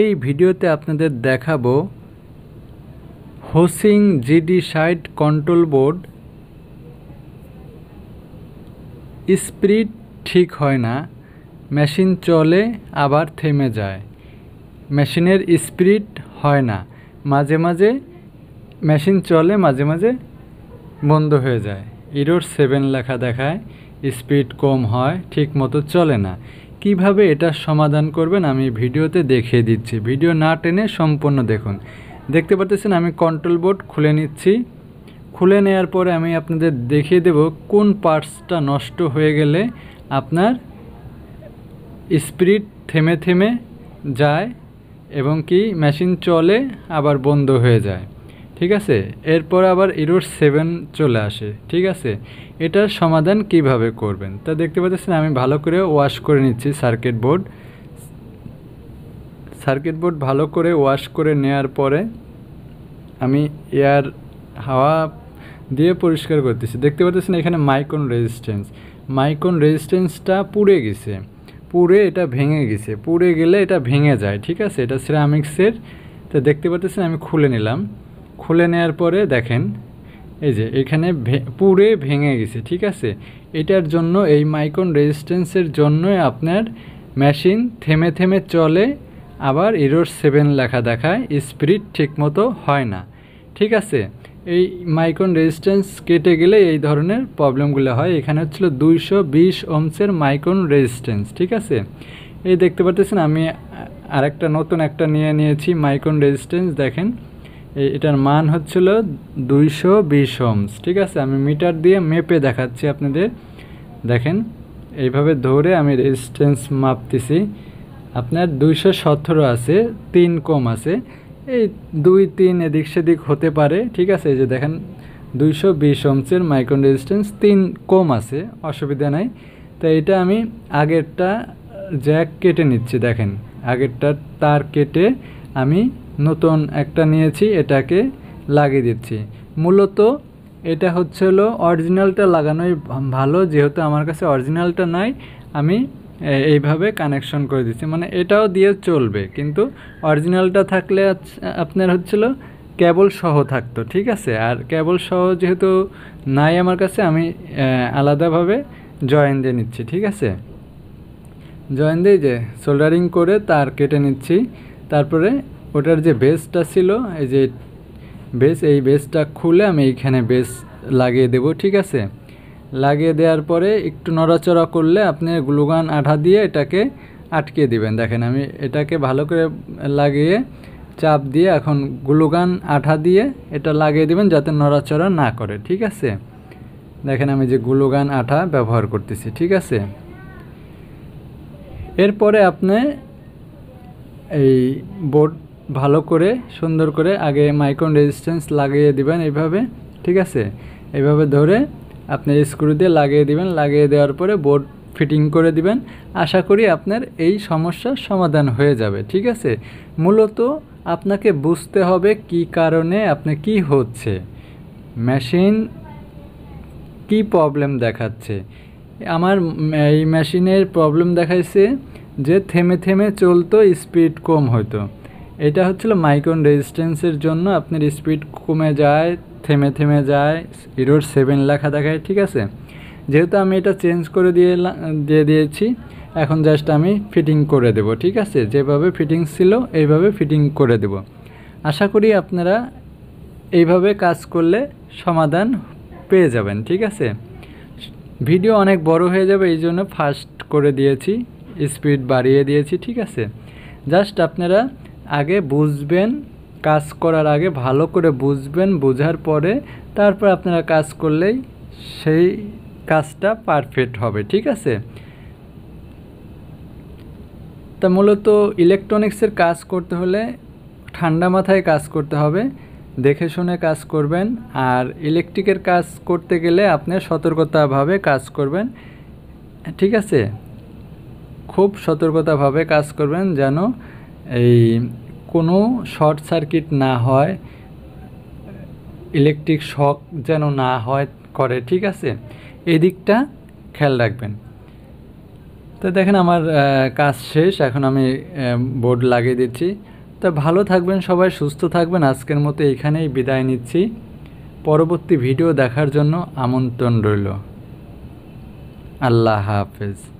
এই ভিডিওতে আপনাদের দেখাবো হোসিং GD side control board speed ঠিক হয় না মেশিন চলে আবার থেমে যায় মেশিনের স্পিড হয় না মাঝে মাঝে মেশিন চলে মাঝে মাঝে বন্ধ হয়ে যায় ইরোর সেভেন লেখা দেখায় স্পিড কম হয় ঠিক মতো চলে না কিভাবে এটার সমাধান করবেন আমি ভিডিওতে দেখিয়ে দিচ্ছি ভিডিও না টেনে সম্পূর্ণ দেখুন দেখতে পাচ্ছেন আমি কন্ট্রোল বোর্ড খুলে নিচ্ছি খুলে নেওয়ার পরে আমি আপনাদের দেখিয়ে দেব কোন পার্টসটা নষ্ট হয়ে গেলে আপনার স্পিরিট থেমে থেমে যায় এবং কি মেশিন চলে আবার বন্ধ হয়ে যায় ঠিক আছে এরপর আবার ইরোর সেভেন চলে আসে ঠিক আছে এটার সমাধান কিভাবে করবেন তা দেখতে পাচ্ছেন আমি ভালো করে ওয়াশ করে নিচ্ছি সার্কিট বোর্ড সার্কিট বোর্ড ভালো করে ওয়াশ করে নেওয়ার পরে আমি এয়ার হাওয়া দিয়ে পরিষ্কার করতেছি দেখতে পাচ্ছেন এখানে মাইকন রেজিস্ট্যান্স মাইকন রেজিস্ট্যান্সটা পুড়ে গেছে পুড়ে এটা ভেঙে গেছে পুড়ে গেলে এটা ভেঙে যায় ঠিক আছে এটা সিরামিক্সের তো দেখতে পাচ্ছেন আমি খুলে নিলাম খুলে নেওয়ার পরে দেখেন এই যে এখানে পুরে ভেঙে গেছে ঠিক আছে এটার জন্য এই মাইকন রেজিস্ট্যান্সের জন্য আপনার মেশিন থেমে থেমে চলে আবার ইরোর সেভেন লেখা দেখায় স্পিরিট ঠিকমতো হয় না ঠিক আছে এই মাইকন রেজিস্ট্যান্স কেটে গেলে এই ধরনের প্রবলেমগুলো হয় এখানে হচ্ছিল দুইশো বিশ ওমসের মাইকন রেজিস্ট্যান্স ঠিক আছে এই দেখতে পাচ্ছেন আমি আরেকটা নতুন একটা নিয়ে নিয়েছি মাইকন রেজিস্ট্যান্স দেখেন এটার মান হচ্ছিল দুইশো বিশ হোমস ঠিক আছে আমি মিটার দিয়ে মেপে দেখাচ্ছি আপনাদের দেখেন এইভাবে ধরে আমি রেজিস্ট্যান্স মাপতেছি আপনার দুইশো সতেরো আছে তিন কম আছে এই দুই তিন এদিক সেদিক হতে পারে ঠিক আছে এই যে দেখেন দুইশো বিশ হোমসের মাইক্রোন রেজিস্ট্যান্স তিন কম আছে অসুবিধা নাই তো এটা আমি আগেরটা জ্যাক কেটে নিচ্ছি দেখেন আগেরটা তার কেটে আমি নতুন একটা নিয়েছি এটাকে লাগিয়ে দিচ্ছি মূলত এটা হচ্ছে হলো অরিজিনালটা লাগানোই ভালো যেহেতু আমার কাছে অরিজিনালটা নাই আমি এইভাবে কানেকশন করে দিচ্ছি মানে এটাও দিয়ে চলবে কিন্তু অরিজিনালটা থাকলে আপনার হচ্ছিলো কেবল সহ থাকতো ঠিক আছে আর কেবল সহ যেহেতু নাই আমার কাছে আমি আলাদাভাবে জয়েন দিয়ে নিচ্ছি ঠিক আছে জয়েন দিয়ে যে সোল্ডারিং করে তার কেটে নিচ্ছি তারপরে ওটার যে বেসটা ছিল এই যে বেস এই বেসটা খুলে আমি এইখানে বেস লাগিয়ে দেব ঠিক আছে লাগিয়ে দেওয়ার পরে একটু নড়াচড়া করলে আপনি গ্লুগান আঠা দিয়ে এটাকে আটকে দিবেন দেখেন আমি এটাকে ভালো করে লাগিয়ে চাপ দিয়ে এখন গ্লুগান আঠা দিয়ে এটা লাগিয়ে দিবেন যাতে নড়াচড়া না করে ঠিক আছে দেখেন আমি যে গ্লুগান আঠা ব্যবহার করতেছি ঠিক আছে এরপরে আপনি এই বোর্ড ভালো করে সুন্দর করে আগে মাইক্রোন রেজিস্ট্যান্স লাগিয়ে দিবেন এইভাবে ঠিক আছে এইভাবে ধরে আপনি স্ক্রু দিয়ে লাগিয়ে দিবেন লাগিয়ে দেওয়ার পরে বোর্ড ফিটিং করে দিবেন আশা করি আপনার এই সমস্যার সমাধান হয়ে যাবে ঠিক আছে মূলত আপনাকে বুঝতে হবে কি কারণে আপনি কি হচ্ছে মেশিন কি প্রবলেম দেখাচ্ছে আমার এই মেশিনের প্রবলেম দেখাইছে যে থেমে থেমে চলতো স্পিড কম হতো এটা হচ্ছিল মাইক্রন রেজিস্ট্যান্সের জন্য আপনার স্পিড কমে যায় থেমে থেমে যায় ইরোর সেভেন লেখা দেখায় ঠিক আছে যেহেতু আমি এটা চেঞ্জ করে দিয়ে দিয়ে দিয়েছি এখন জাস্ট আমি ফিটিং করে দেব ঠিক আছে যেভাবে ফিটিং ছিল এইভাবে ফিটিং করে দেব আশা করি আপনারা এইভাবে কাজ করলে সমাধান পেয়ে যাবেন ঠিক আছে ভিডিও অনেক বড় হয়ে যাবে এই জন্য ফাস্ট করে দিয়েছি স্পিড বাড়িয়ে দিয়েছি ঠিক আছে জাস্ট আপনারা আগে বুঝবেন কাজ করার আগে ভালো করে বুঝবেন বোঝার পরে তারপর আপনারা কাজ করলেই সেই কাজটা পারফেক্ট হবে ঠিক আছে তা মূলত ইলেকট্রনিক্সের কাজ করতে হলে ঠান্ডা মাথায় কাজ করতে হবে দেখে শুনে কাজ করবেন আর ইলেকট্রিকের কাজ করতে গেলে আপনি সতর্কতাভাবে কাজ করবেন ঠিক আছে খুব সতর্কতাভাবে কাজ করবেন যেন এই কোনো শর্ট সার্কিট না হয় ইলেকট্রিক শক যেন না হয় করে ঠিক আছে এদিকটা খেয়াল রাখবেন তো দেখেন আমার কাজ শেষ এখন আমি বোর্ড লাগিয়ে দিচ্ছি তো ভালো থাকবেন সবাই সুস্থ থাকবেন আজকের মতো এখানেই বিদায় নিচ্ছি পরবর্তী ভিডিও দেখার জন্য আমন্ত্রণ রইল আল্লাহ হাফেজ